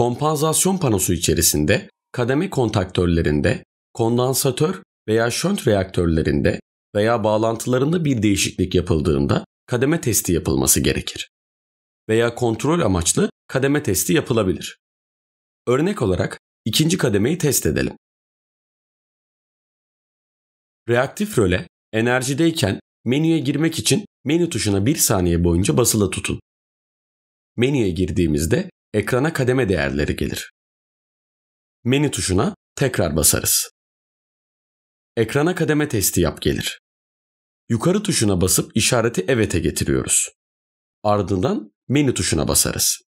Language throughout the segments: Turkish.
Kompansasyon panosu içerisinde kademe kontaktörlerinde, kondansatör veya şönt reaktörlerinde veya bağlantılarında bir değişiklik yapıldığında kademe testi yapılması gerekir. Veya kontrol amaçlı kademe testi yapılabilir. Örnek olarak ikinci kademeyi test edelim. Reaktif röle enerjideyken menüye girmek için menü tuşuna 1 saniye boyunca basılı tutun. Menüye girdiğimizde ekrana kademe değerleri gelir. Menü tuşuna tekrar basarız. Ekrana kademe testi yap gelir. Yukarı tuşuna basıp işareti evet'e getiriyoruz. Ardından menü tuşuna basarız.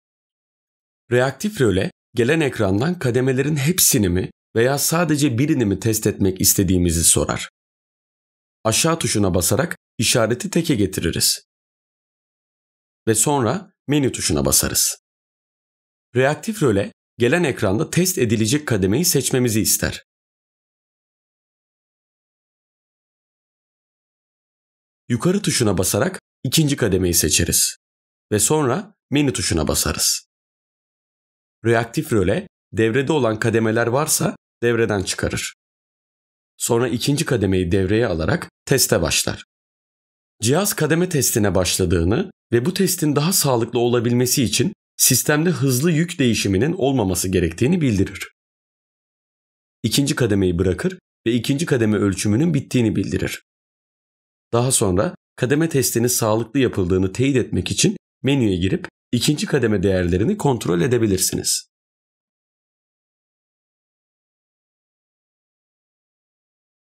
Reaktif röle gelen ekrandan kademelerin hepsini mi veya sadece birini mi test etmek istediğimizi sorar. Aşağı tuşuna basarak işareti teke getiririz. Ve sonra menü tuşuna basarız. Reaktif röle gelen ekranda test edilecek kademeyi seçmemizi ister. Yukarı tuşuna basarak ikinci kademeyi seçeriz ve sonra menü tuşuna basarız. Reaktif röle devrede olan kademeler varsa devreden çıkarır. Sonra ikinci kademeyi devreye alarak teste başlar. Cihaz kademe testine başladığını ve bu testin daha sağlıklı olabilmesi için sistemde hızlı yük değişiminin olmaması gerektiğini bildirir. İkinci kademeyi bırakır ve ikinci kademe ölçümünün bittiğini bildirir. Daha sonra kademe testinin sağlıklı yapıldığını teyit etmek için menüye girip ikinci kademe değerlerini kontrol edebilirsiniz.